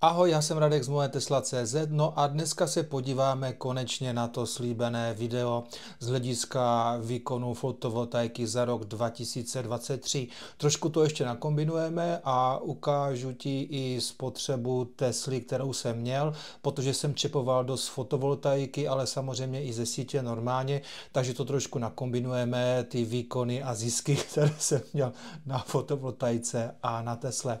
Ahoj, já jsem Radek z moje Tesla.cz, no a dneska se podíváme konečně na to slíbené video z hlediska výkonu fotovoltaiky za rok 2023. Trošku to ještě nakombinujeme a ukážu ti i spotřebu Tesly, kterou jsem měl, protože jsem čepoval dost fotovoltaiky, ale samozřejmě i ze sítě normálně, takže to trošku nakombinujeme, ty výkony a zisky, které jsem měl na fotovoltaice a na Tesle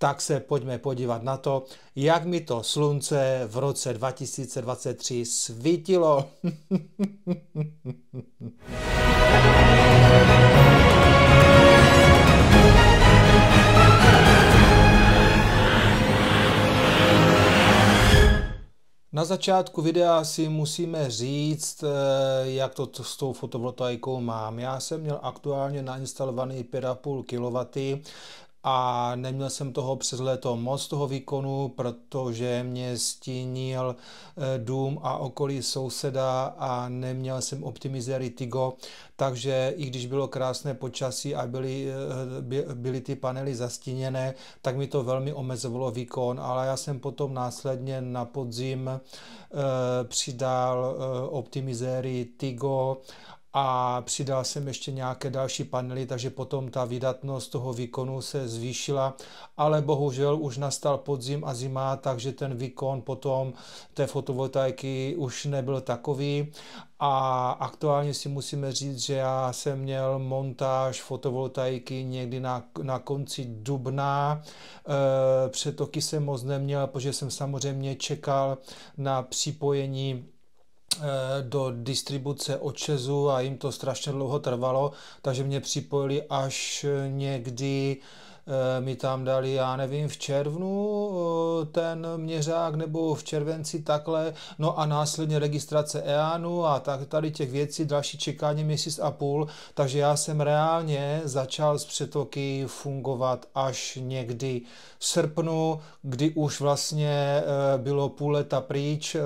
tak se pojďme podívat na to, jak mi to slunce v roce 2023 svítilo. Na začátku videa si musíme říct, eh, jak to s tou fotovoltaikou mám. Já jsem měl aktuálně nainstalovaný 5,5 kW a neměl jsem toho přes léto moc toho výkonu, protože mě stínil eh, dům a okolí souseda a neměl jsem optimizéry Tigo, takže i když bylo krásné počasí a byly, eh, by, byly ty panely zastíněné, tak mi to velmi omezovalo výkon, ale já jsem potom následně na podzim eh, přidal eh, optimizéry Tigo a přidal jsem ještě nějaké další panely, takže potom ta vydatnost toho výkonu se zvýšila, ale bohužel už nastal podzim a zima, takže ten výkon potom té fotovoltaiky už nebyl takový a aktuálně si musíme říct, že já jsem měl montáž fotovoltaiky někdy na, na konci dubna. E, přetoky jsem moc neměl, protože jsem samozřejmě čekal na připojení Eh, do distribuce od Česu a jim to strašně dlouho trvalo, takže mě připojili až někdy eh, mi tam dali, já nevím, v červnu eh, ten měřák nebo v červenci takhle, no a následně registrace EANu a tak tady těch věcí, další čekání měsíc a půl, takže já jsem reálně začal z přetoky fungovat až někdy v srpnu, kdy už vlastně bylo půl leta pryč,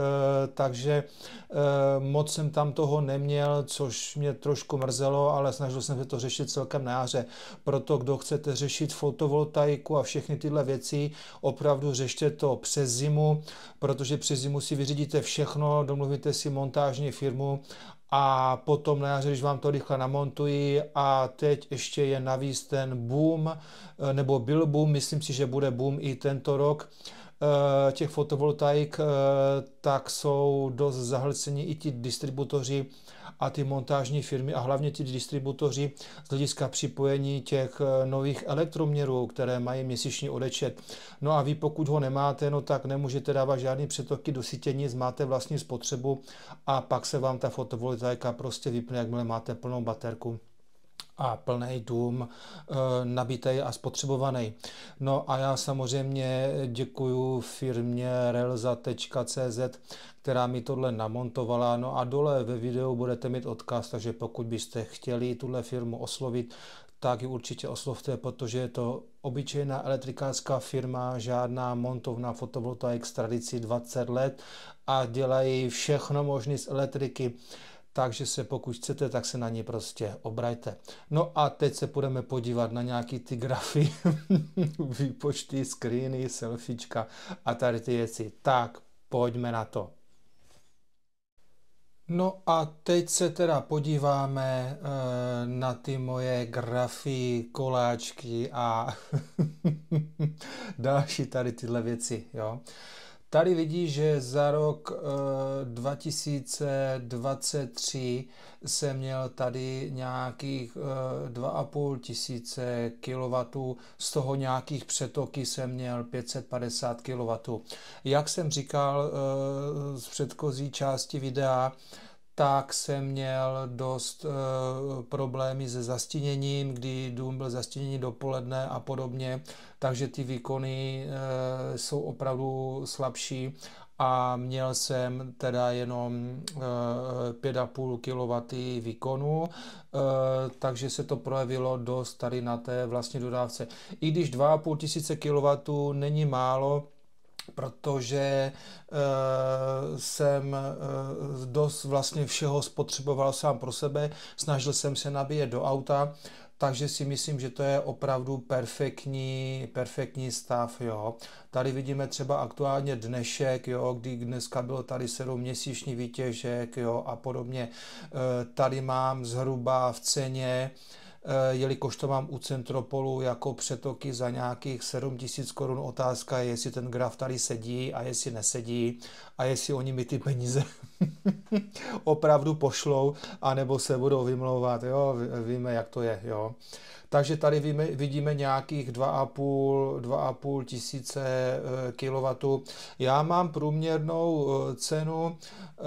takže Eh, moc jsem tam toho neměl, což mě trošku mrzelo, ale snažil jsem se to řešit celkem na jaře. Proto kdo chcete řešit fotovoltaiku a všechny tyhle věci, opravdu řešte to přes zimu, protože přes zimu si vyřídíte všechno, domluvíte si montážní firmu a potom na jaře, když vám to rychle namontují a teď ještě je navíc ten boom, eh, nebo byl boom, myslím si, že bude boom i tento rok, Eh, těch fotovoltaik, eh, tak jsou dost zahlceni i ti distributoři a ty montážní firmy a hlavně ti distributoři z hlediska připojení těch eh, nových elektroměrů, které mají měsíční odečet. No a vy pokud ho nemáte, no tak nemůžete dávat žádný přetoky do sítě, nic máte vlastní spotřebu a pak se vám ta fotovoltaika prostě vypne, jakmile máte plnou baterku a plný dům, eh, nabitej a spotřebovaný. No a já samozřejmě děkuju firmě relza.cz, která mi tohle namontovala. No a dole ve videu budete mít odkaz, takže pokud byste chtěli tuhle firmu oslovit, tak ji určitě oslovte, protože je to obyčejná elektrikářská firma, žádná montovna fotovoltaik s tradicí 20 let a dělají všechno možné z elektriky takže se pokud chcete, tak se na ně prostě obrajte. No a teď se budeme podívat na nějaký ty grafy, výpočty, screeny, selfiečka a tady ty věci. Tak, pojďme na to. No a teď se teda podíváme e, na ty moje grafy, koláčky a další tady tyhle věci, jo. E, Tady vidí, že za rok 2023 eh, jsem měl tady nějakých 2,5 eh, tisíce kW, z toho nějakých přetoky jsem měl 550 kW. Jak jsem říkal eh, z předchozí části videa, tak jsem měl dost e, problémy se zastíněním, kdy dům byl zastíněný dopoledne a podobně, takže ty výkony e, jsou opravdu slabší a měl jsem teda jenom 5,5 eh, kW výkonu, takže se to projevilo dost tady na té vlastní dodávce. I když 2,5 tisíce kW není málo, protože uh, jsem uh, dost vlastně všeho spotřeboval sám pro sebe, snažil jsem se nabíjet do auta, takže si myslím, že to je opravdu perfektní, perfektní stav. Jo. Tady vidíme třeba aktuálně dnešek, jo, kdy dneska bylo tady 7 měsíční výtěžek jo, a podobně. Uh, tady mám zhruba v ceně uh, Eh, jelikož to mám u Centropolu jako přetoky za nějakých 7000 tisíc korun. Otázka je, jestli ten graf tady sedí a jestli nesedí a jestli oni mi ty peníze opravdu pošlou, anebo se budou vymlouvat. Jo, víme, jak to je. Jo. Takže tady vidíme nějakých 2,5 tisíce eh, kW. Já mám průměrnou eh, cenu, eh,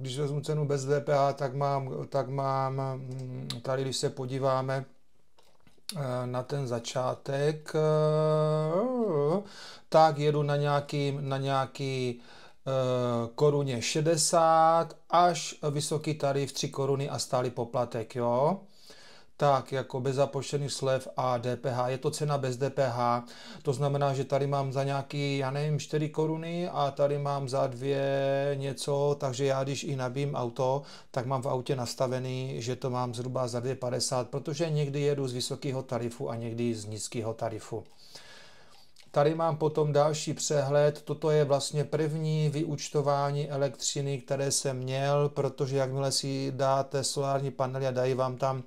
když vezmu cenu bez DPH, tak mám, tak mám hm, tady, když se podíváme, na ten začátek, tak jedu na nějaký, na nějaký koruně 60 až vysoký tarif 3 koruny a stálý poplatek, jo tak jako bez započtených slev a DPH. Je to cena bez DPH, to znamená, že tady mám za nějaký, já nevím, 4 koruny a tady mám za dvě něco, takže já když i nabím auto, tak mám v autě nastavený, že to mám zhruba za 2,50, protože někdy jedu z vysokého tarifu a někdy z nízkého tarifu. Tady mám potom další přehled. Toto je vlastně první vyúčtování elektřiny, které jsem měl, protože jakmile si dáte solární panely a dají vám tam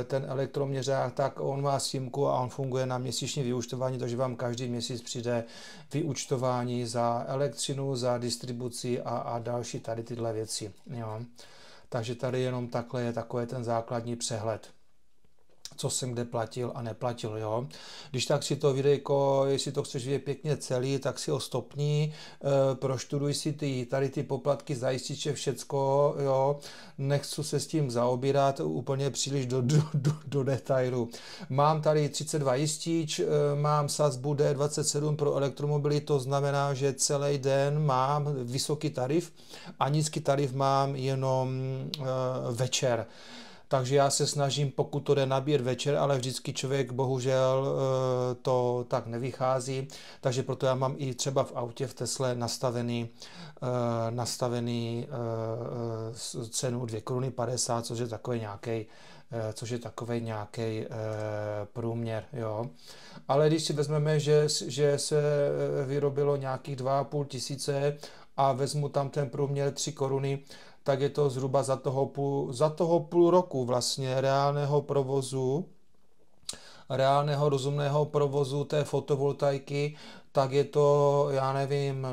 eh, ten elektroměřák, tak on má simku a on funguje na měsíční vyúčtování, takže vám každý měsíc přijde vyúčtování za elektřinu, za distribuci a, a další tady tyhle věci. Jo. Takže tady jenom takhle je takový ten základní přehled co jsem kde platil a neplatil. Jo? Když tak si to videjko, jestli to chceš vidět pěkně celý, tak si ho stopni, e, proštuduj si ty, tady ty poplatky, zajističe, všecko, jo? nechci se s tím zaobírat úplně příliš do, do, do, do detailu. Mám tady 32 jistič, e, mám sazbu D27 pro elektromobily, to znamená, že celý den mám vysoký tarif a nízký tarif mám jenom e, večer takže já se snažím, pokud to jde nabíjet večer, ale vždycky člověk bohužel eh, to tak nevychází, takže proto já mám i třeba v autě v Tesle nastavený, eh, nastavený eh, cenu 2 koruny 50, což je takový nějaký což je takový nějaký průměr. Jo. Ale když si vezmeme, že, že se vyrobilo nějakých 2,5 tisíce a vezmu tam ten průměr 3 koruny, tak je to zhruba za toho půl, za toho půl roku vlastně reálného provozu reálného rozumného provozu té fotovoltaiky, tak je to, já nevím,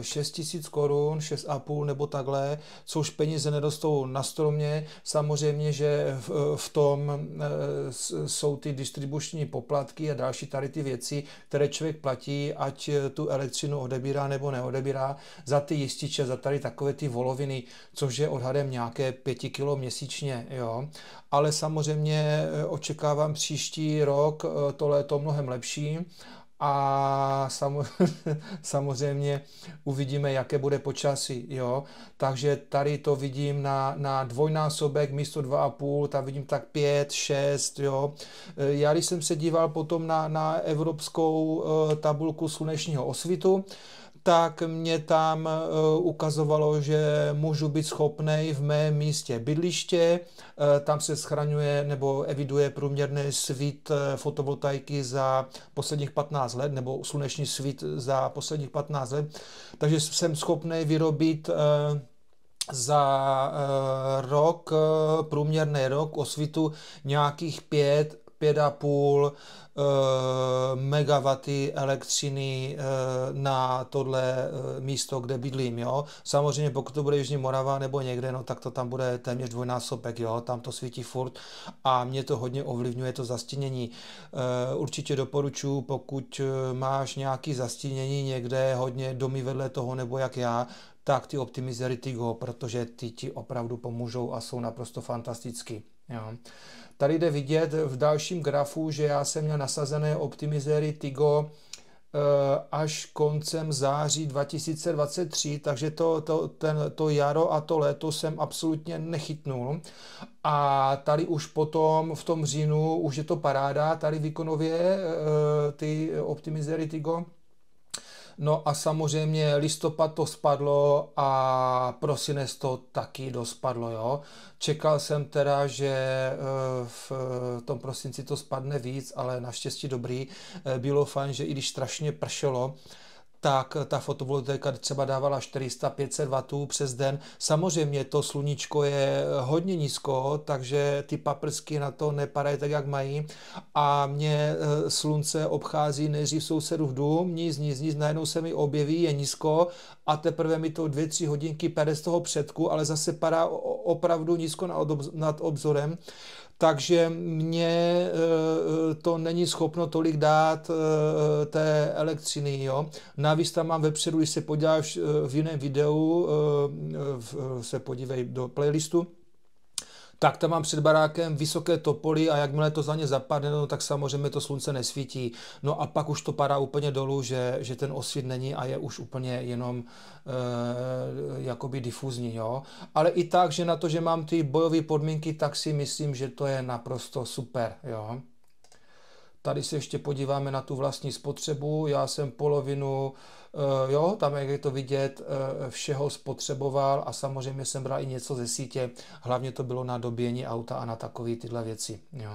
6 eh, tisíc korun, 6,5 nebo takhle, což peníze nedostou na stromě. Samozřejmě, že v, eh, v tom eh, jsou ty distribuční poplatky a další tady ty věci, které člověk platí, ať tu elektřinu odebírá nebo neodebírá, za ty jističe, za tady takové ty voloviny, což je odhadem nějaké 5 kilo měsíčně. Jo? Ale samozřejmě očekávám příští rok to léto mnohem lepší a samozřejmě uvidíme, jaké bude počasí. Jo? Takže tady to vidím na, na dvojnásobek místo 2,5, tam vidím tak 5, 6. Jo? Eh, já když jsem se díval potom na, na evropskou eh, tabulku slunečního osvitu, tak mě tam e, ukazovalo, že můžu být schopný v mém místě bydliště. E, tam se schraňuje nebo eviduje průměrný svít e, fotovoltaiky za posledních 15 let, nebo sluneční svít za posledních 15 let. Takže jsem schopný vyrobit za rok, průměrný rok osvitu nějakých 5 5,5 eh, megawaty elektřiny eh, na tohle eh, místo, kde bydlím. Jo? Samozřejmě pokud to bude Jižní Morava nebo někde, no, tak to tam bude téměř dvojnásobek, jo? tam to svítí furt a mě to hodně ovlivňuje to zastínění. Určitě doporučuji, pokud máš nějaké zastínění někde, hodně domy vedle toho nebo jak já, tak ty optimizery go, protože ty ti opravdu pomůžou a jsou naprosto fantastický. Jo. Tady jde vidět v dalším grafu, že já jsem měl nasazené optimizéry Tigo eh, až koncem září 2023, takže to, to, ten, to jaro a to léto jsem absolutně nechytnul. A tady už potom v tom říjnu už je to paráda, tady výkonově eh, ty optimizéry Tigo No a samozřejmě listopad to spadlo a prosinec to taky dospadlo, jo. Čekal jsem teda, že eh, eh, v tom prosinci to spadne víc, ale naštěstí dobrý. Eh, bylo fajn, že i když strašně pršelo, tak ta fotovoltaika třeba dávala 400-500 W přes den. Samozřejmě to sluníčko je hodně nízko, takže ty paprsky na to nepadají tak, jak mají. A mě eh, slunce obchází nejdřív sousedu v dům, nic, nic, nic, najednou se mi objeví, je nízko a teprve mi to 2-3 hodinky pere z toho předku, ale zase padá opravdu nízko nad obzorem takže mě eh, to není schopno tolik dát eh, té elektřiny. Jo? Navíc tam mám vepředu, když se podíváš eh, v jiném videu, se podívej do playlistu, tak tam mám před barákem vysoké topoly a jakmile to za ně zapadne, no, tak samozřejmě to slunce nesvítí. No a pak už to padá úplně dolů, že, že ten osvit není a je už úplně jenom e, jakoby difuzní. Jo? Ale i tak, že na to, že mám ty bojové podmínky, tak si myslím, že to je naprosto super. Jo? Tady se ještě podíváme na tu vlastní spotřebu. Já jsem polovinu Eh, jo, tam jak je to vidět, eh, všeho spotřeboval a samozřejmě jsem bral i něco ze sítě, hlavně to bylo na dobění auta a na takové tyhle věci, jo.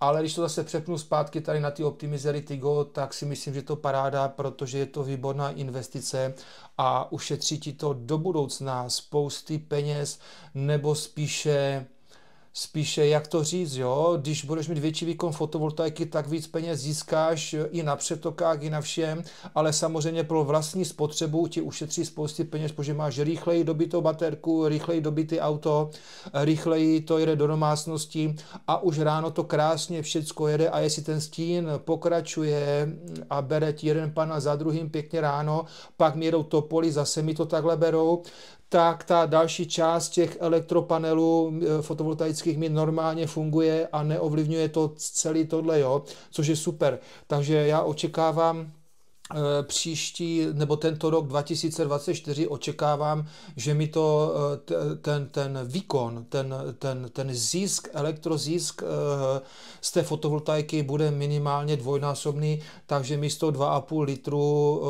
Ale když to zase přepnu zpátky tady na ty optimizery Tigo, tak si myslím, že to paráda, protože je to výborná investice a ušetří ti to do budoucna spousty peněz nebo spíše spíše, jak to říct, jo, když budeš mít větší výkon fotovoltaiky, tak víc peněz získáš e, i na přetokách, i na všem, ale samozřejmě pro vlastní spotřebu ti ušetří spousty peněz, protože máš rychleji dobitou baterku, rychleji dobitý auto, rychleji to jede do domácnosti a už ráno to krásně všecko jede a jestli ten stín pokračuje mm, a bere ti jeden pana za druhým pěkně ráno, pak mi jedou poli, zase mi to takhle berou, tak ta další část těch elektropanelů eh, fotovoltaických mi normálně funguje a neovlivňuje to celý tohle, jo, což je super. Takže já očekávám, Eh, příští nebo tento rok 2024 očekávám, že mi to eh, ten, ten výkon, ten, ten, ten zisk, elektrozisk eh, z té fotovoltaiky bude minimálně dvojnásobný, takže místo 2,5 litru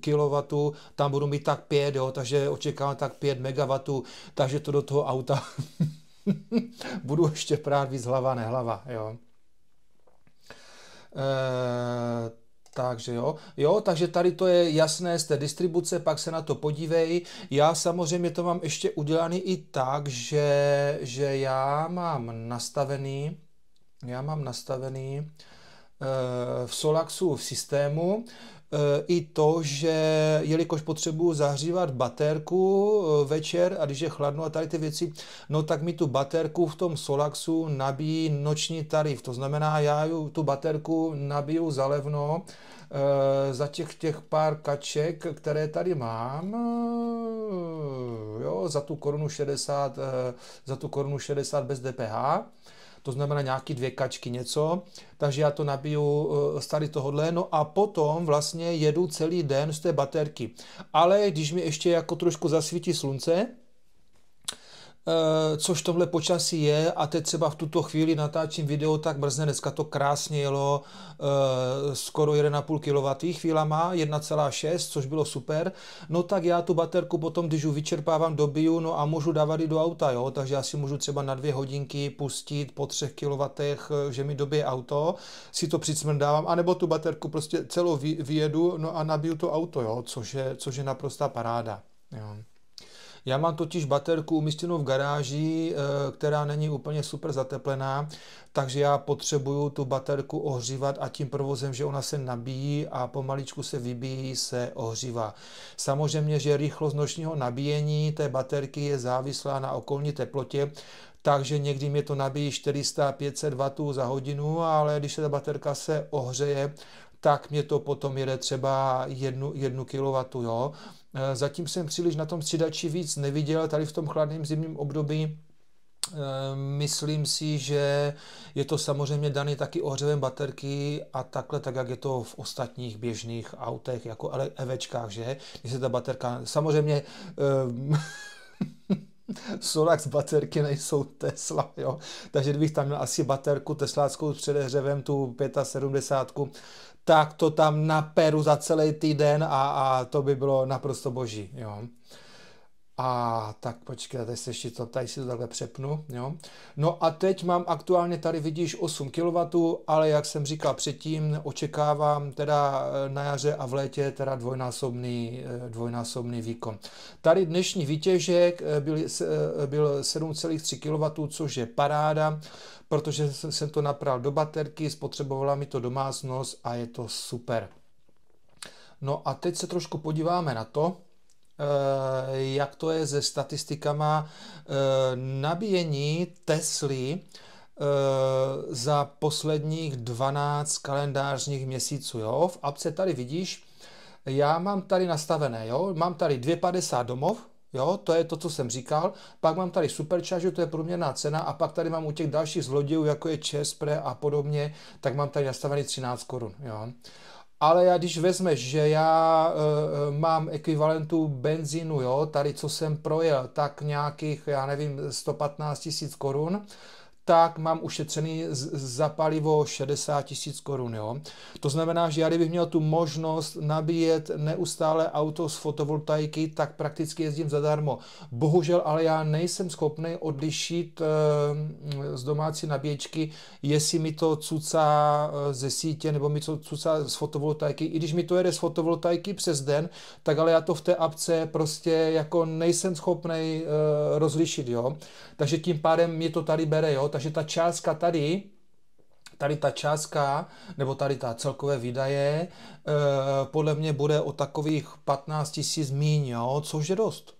kilowattu tam budu mít tak 5, jo, takže očekávám tak 5 megawatů, takže to do toho auta budu ještě prát víc hlava, nehlava. Jo. Eh, takže jo. jo, takže tady to je jasné z té distribuce, pak se na to podívej. Já samozřejmě to mám ještě udělaný i tak, že, že já mám nastavený, já mám nastavený e, v Solaxu v systému, Eh, i to, že jelikož potřebuju zahřívat baterku eh, večer a když je chladno a tady ty věci, no tak mi tu baterku v tom Solaxu nabíjí noční tarif. To znamená, já tu baterku nabiju zalevno eh, za těch, těch pár kaček, které tady mám, jo, za tu korunu 60, za tu korunu 60 bez DPH to znamená nějaký dvě kačky něco, takže já to nabiju eh, z tady tohohle, no a potom vlastně jedu celý den z té baterky. Ale když mi ještě jako trošku zasvítí slunce, Eh, což tohle počasí je a teď třeba v tuto chvíli natáčím video, tak brzne dneska to krásně jelo, eh, skoro 1,5 kW chvílama, 1,6, což bylo super, no tak já tu baterku potom, když ji vyčerpávám, dobiju, no a můžu dávat i do auta, jo, takže já si můžu třeba na dvě hodinky pustit po 3 kW, eh, že mi dobije auto, si to přicmrdávám, anebo tu baterku prostě celou vyjedu, no a nabiju to auto, jo, což je, což je naprostá paráda. Jo. Já mám totiž baterku umístěnou v garáži, eh, která není úplně super zateplená, takže já potřebuju tu baterku ohřívat a tím provozem, že ona se nabíjí a pomaličku se vybíjí, se ohřívá. Samozřejmě, že rychlost nočního nabíjení té baterky je závislá na okolní teplotě, takže někdy mě to nabíjí 400-500 W za hodinu, ale když se ta baterka se ohřeje, tak mě to potom jede třeba jednu, jednu kilowatu, jo. Eh, zatím jsem příliš na tom střídači víc neviděl, tady v tom chladném zimním období eh, Myslím si, že je to samozřejmě daný taky ohřevem baterky a takhle, tak jak je to v ostatních běžných autech, jako evčkách, že? Když se ta baterka, samozřejmě um, Solax baterky nejsou Tesla, jo? Takže kdybych tam měl asi baterku tesláckou s předehřevem, tu 75 tak to tam naperu za celý týden a, a to by bylo naprosto boží. Jo. A tak počkej, tady se ještě to, tady si to takhle přepnu. Jo. No a teď mám aktuálně tady vidíš 8 kW, ale jak jsem říkal předtím, očekávám teda eh, na jaře a v létě teda dvojnásobný, eh, dvojnásobný výkon. Tady dnešní výtěžek eh, byl, byl 7,3 kW, což je paráda, protože jsem to napral do baterky, spotřebovala mi to domácnost a je to super. No a teď se trošku podíváme na to, Eh, jak to je se statistikama eh, nabíjení Tesly eh, za posledních 12 kalendářních měsíců. Jo? V apce tady vidíš, já mám tady nastavené, jo? mám tady 250 domov, Jo, to je to, co jsem říkal. Pak mám tady supercharge, to je průměrná cena a pak tady mám u těch dalších zlodějů, jako je Chespre a podobně, tak mám tady nastavený 13 korun. Jo ale já když vezmeš, že já e, mám ekvivalentu benzínu, jo, tady co jsem projel, tak nějakých, já nevím, 115 tisíc korun, tak mám ušetřený za palivo 60 tisíc korun. Jo? To znamená, že já kdybych měl tu možnost nabíjet neustále auto z fotovoltaiky, tak prakticky jezdím zadarmo. Bohužel, ale já nejsem schopný odlišit eh, z domácí nabíječky, jestli mi to cucá eh, ze sítě nebo mi to cucá z fotovoltaiky. I když mi to jede z fotovoltaiky přes den, tak ale já to v té apce prostě jako nejsem schopný eh, rozlišit. Jo? Takže tím pádem mě to tady bere. Jo? takže ta částka tady, tady ta částka, nebo tady ta celkové výdaje, eh, podle mě bude o takových 15 tisíc míň, jo, což je dost.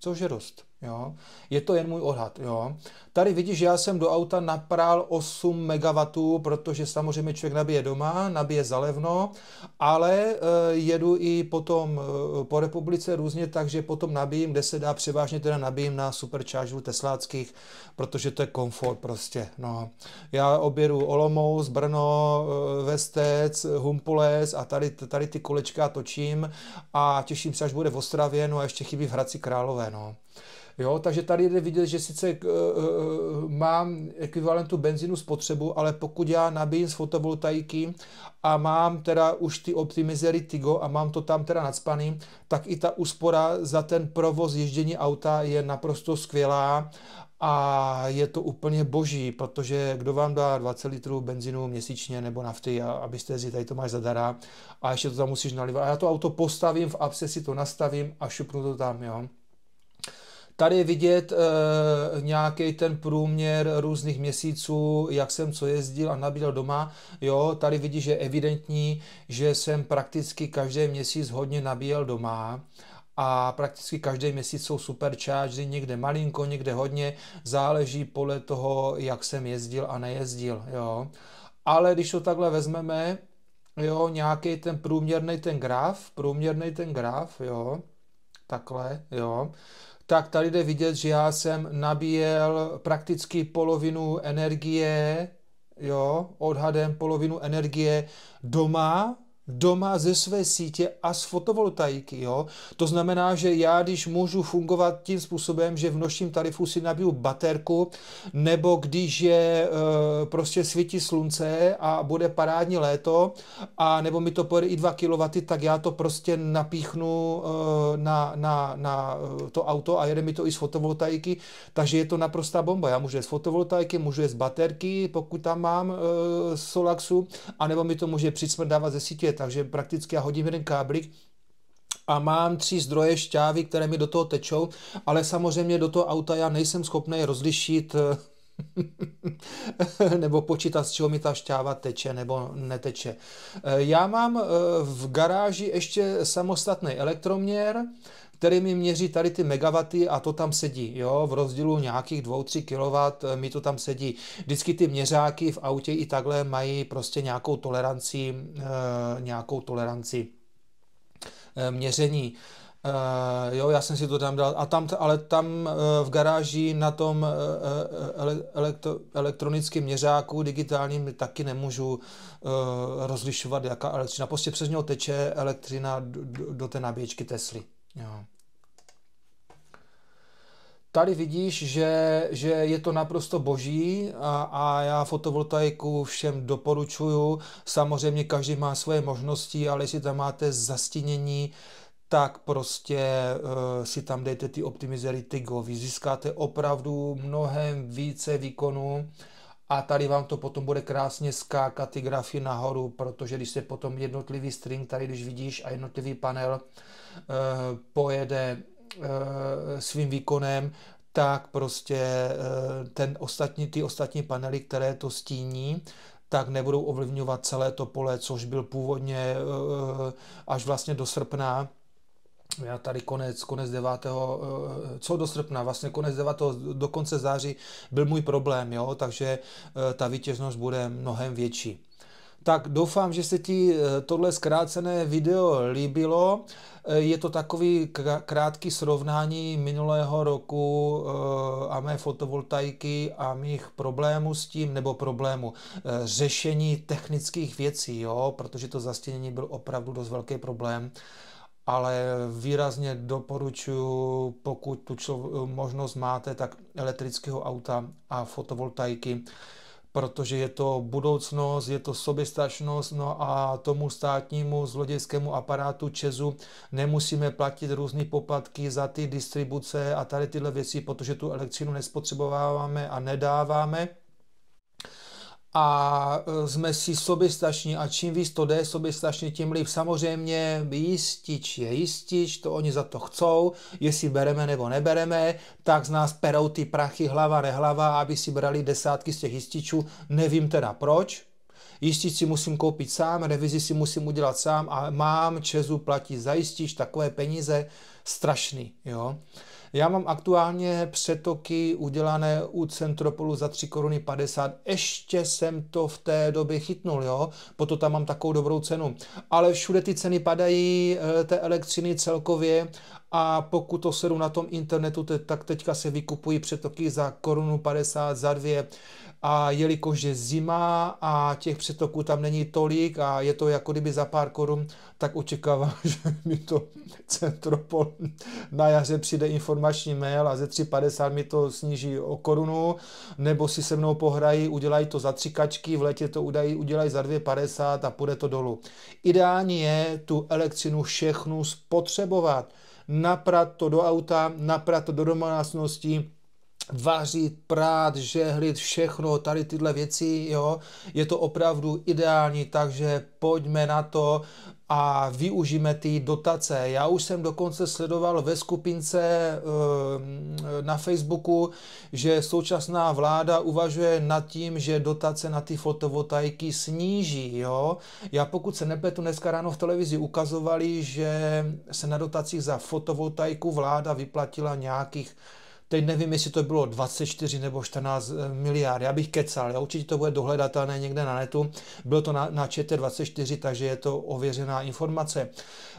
Což je dost. Jo? Je to jen můj odhad. Jo? Tady vidíš, já jsem do auta naprál 8 MW, protože samozřejmě člověk nabije doma, nabije zalevno, ale e, jedu i potom e, po republice různě, takže potom nabijím, kde se dá, převážně teda nabijím na superchargeru tesláckých, protože to je komfort prostě. No. Já oběru Olomouc, Brno, e, Vestec, Humpoles a tady, tady ty kolečka točím a těším se, až bude v Ostravě, no a ještě chybí v Hradci Králové. No. Jo, takže tady jde vidět, že sice uh, mám ekvivalentu benzínu spotřebu, ale pokud já nabijím z fotovoltaiky a mám teda už ty optimizery Tigo a mám to tam teda nadspaný, tak i ta úspora za ten provoz ježdění auta je naprosto skvělá a je to úplně boží, protože kdo vám dá 20 litrů benzínu měsíčně nebo nafty, a, abyste si tady to máš zadará a ještě to tam musíš nalivat. A já to auto postavím, v apse si to nastavím a šupnu to tam, jo. Tady je vidět e, nějaký ten průměr různých měsíců, jak jsem co jezdil a nabídal doma. Jo, tady vidíš, že je evidentní, že jsem prakticky každý měsíc hodně nabíjel doma a prakticky každý měsíc jsou superchargery, někde malinko, někde hodně, záleží podle toho, jak jsem jezdil a nejezdil. Jo. Ale když to takhle vezmeme, jo, nějaký ten průměrný ten graf, průměrný ten graf, jo, takhle, jo, tak tady jde vidět, že já jsem nabíjel prakticky polovinu energie, jo, odhadem polovinu energie doma, doma ze své sítě a z fotovoltaiky. Jo? To znamená, že já, když můžu fungovat tím způsobem, že v nočním tarifu si nabiju baterku, nebo když je e, prostě svítí slunce a bude parádní léto, a nebo mi to pojede i 2 kW, tak já to prostě napíchnu e, na, na, na eh, to auto a jede mi to i z fotovoltaiky, takže je to naprostá bomba. Já můžu je z fotovoltaiky, můžu je z baterky, pokud tam mám e, Solaxu, anebo mi to může přicmrdávat ze sítě takže prakticky já hodím jeden káblik a mám tři zdroje šťávy, které mi do toho tečou, ale samozřejmě do toho auta já nejsem schopný rozlišit eh, nebo počítat, z čeho mi ta šťáva teče nebo neteče. Eh, já mám eh, v garáži ještě samostatný elektroměr, kterými měří tady ty megawaty a to tam sedí. Jo? V rozdílu nějakých 2-3 kW eh, mi to tam sedí. Vždycky ty měřáky v autě i takhle mají prostě nějakou toleranci, e, nějakou toleranci e, měření. Uh, jo, já jsem si to tam dal. A tam, ale tam uh, v garáži na tom uh, ele, elektro, elektronickém měřáku digitálním taky nemůžu uh, rozlišovat, jaká elektřina. Prostě přes něho teče elektřina do, do té nabíječky Tesly. Jo. Tady vidíš, že, že je to naprosto boží a, a já fotovoltaiku všem doporučuju. Samozřejmě každý má svoje možnosti, ale jestli tam máte zastínění, tak prostě uh, si tam dejte ty optimizery Tigo. Vy získáte opravdu mnohem více výkonu a tady vám to potom bude krásně skákat ty grafy nahoru, protože když se potom jednotlivý string, tady když vidíš a jednotlivý panel e, pojede e, svým výkonem, tak prostě eh, ten ostatní, ty ostatní panely, které to stíní, tak nebudou ovlivňovat celé to pole, což byl původně až vlastně do srpna já tady konec, konec 9. Eh, co do srpna, vlastně konec 9. do konce září byl můj problém, jo, takže eh, ta vítěznost bude mnohem větší. Tak doufám, že se ti eh, tohle zkrácené video líbilo. Je to takový krátký srovnání minulého roku a mé fotovoltaiky a mých problémů s tím, nebo problému řešení technických věcí, jo, protože to zastěnění byl opravdu dost velký problém ale výrazně doporučuji, pokud tu možnost máte, tak elektrického auta a fotovoltaiky, protože je to budoucnost, je to soběstačnost, no a tomu státnímu zlodějskému aparátu Česu nemusíme platit různé poplatky za ty distribuce a tady tyhle věci, protože tu elektřinu nespotřebováváme a nedáváme a e, jsme si soběstační a čím víc to jde soběstačně, tím líp. Samozřejmě jistič je jistič, to oni za to chcou, jestli bereme nebo nebereme, tak z nás perou ty prachy hlava nehlava, aby si brali desátky z těch jističů, nevím teda proč, Jistič si musím koupit sám, revizi si musím udělat sám a mám Česu platit za jistič takové peníze, strašný, jo. Já mám aktuálně přetoky udělané u Centropolu za 3 koruny 50. Ještě jsem to v té době chytnul, jo? Proto tam mám takovou dobrou cenu. Ale všude ty ceny padají eh, té elektřiny celkově a pokud to sedu na tom internetu, te, tak teďka se vykupují přetoky za korunu 50, za dvě a jelikož je zima a těch přetoků tam není tolik a je to jako kdyby za pár korun, tak očekávám, že mi to Centropol na jaře přijde informační mail a ze 3,50 mi to sníží o korunu, nebo si se mnou pohrají, udělají to za tři kačky, v létě to udají, udělají za 2,50 a půjde to dolů. Ideální je tu elektřinu všechnu spotřebovat naprat to do auta, naprat to do domácnosti, vařit, prát, žehlit, všechno, tady tyhle věci, jo, je to opravdu ideální, takže pojďme na to a využijeme ty dotace. Já už jsem dokonce sledoval ve skupince eh, na Facebooku, že současná vláda uvažuje nad tím, že dotace na ty fotovoltaiky sníží. Jo? Já pokud se nepletu, dneska ráno v televizi ukazovali, že se na dotacích za fotovoltaiku vláda vyplatila nějakých teď nevím, jestli to bylo 24 nebo 14 eh, miliard, já bych kecal, já určitě to bude dohledatelné někde na netu, bylo to na, na ČT24, takže je to ověřená informace.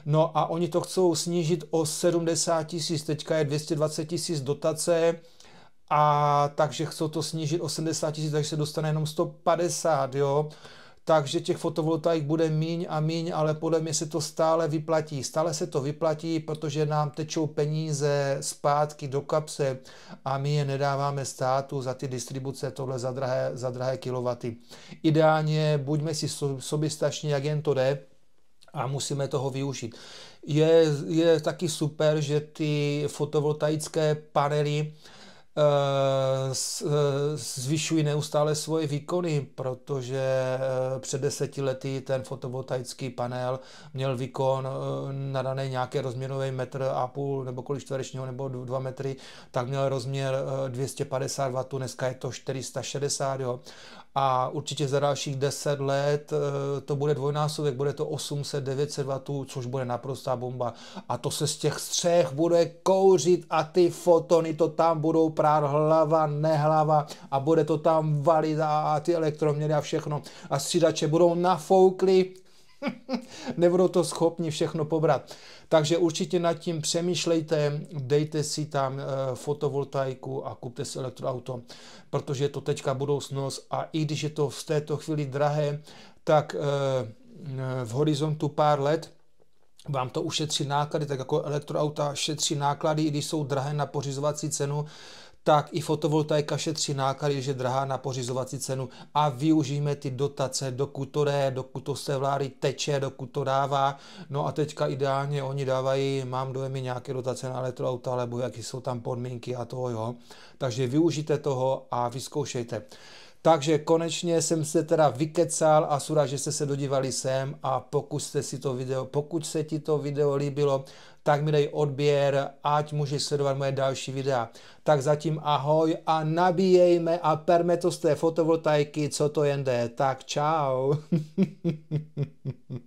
No a oni to chcou snížit o 70 tisíc, teďka je 220 tisíc dotace, a takže chcou to snížit 80 tisíc, takže se dostane jenom 150, jo takže těch fotovoltaik bude míň a míň, ale podle mě se to stále vyplatí. Stále se to vyplatí, protože nám tečou peníze zpátky do kapse a my je nedáváme státu za ty distribuce tohle za drahé, za drahé kilowaty. Ideálně buďme si soběstační, jak jen to jde, a musíme toho využít. Je, je taky super, že ty fotovoltaické panely Eh, eh, zvyšují neustále svoje výkony, protože eh, před deseti lety ten fotovoltaický panel měl výkon na dané nějaké rozměrové metr a půl nebo kolik čtverečního nebo dva metry, tak měl rozměr 250 W, dneska je to 460 jo a určitě za dalších 10 let eh, to bude dvojnásobek, bude to 800-900 W, což bude naprostá bomba. A to se z těch střech bude kouřit a ty fotony to tam budou prát hlava, nehlava a bude to tam valit a, a ty elektroměry a všechno. A střídače budou nafoukly, Nebudou to schopni všechno pobrat. Takže určitě nad tím přemýšlejte, dejte si tam eh, fotovoltaiku a kupte si elektroauto, protože je to teďka budoucnost a i když je to v této chvíli drahé, tak eh, eh, v horizontu pár let vám to ušetří náklady, tak jako elektroauta šetří náklady, i když jsou drahé na pořizovací cenu, tak i fotovoltaika šetří náklady, že drahá na pořizovací cenu a využijeme ty dotace, dokud to jde, dokud to se vlády teče, dokud to dává. No a teďka ideálně oni dávají, mám dojemy nějaké dotace na elektroauta, alebo jaké jsou tam podmínky a to jo. Takže využijte toho a vyzkoušejte. Takže konečně jsem se teda vykecal a sura, že jste se dodívali sem a pokud, jste si to video, pokud se ti to video líbilo, tak mi dej odběr, ať můžeš sledovat moje další videa. Tak zatím ahoj a nabíjejme a perme to z té fotovoltaiky, co to jen jde. Tak čau.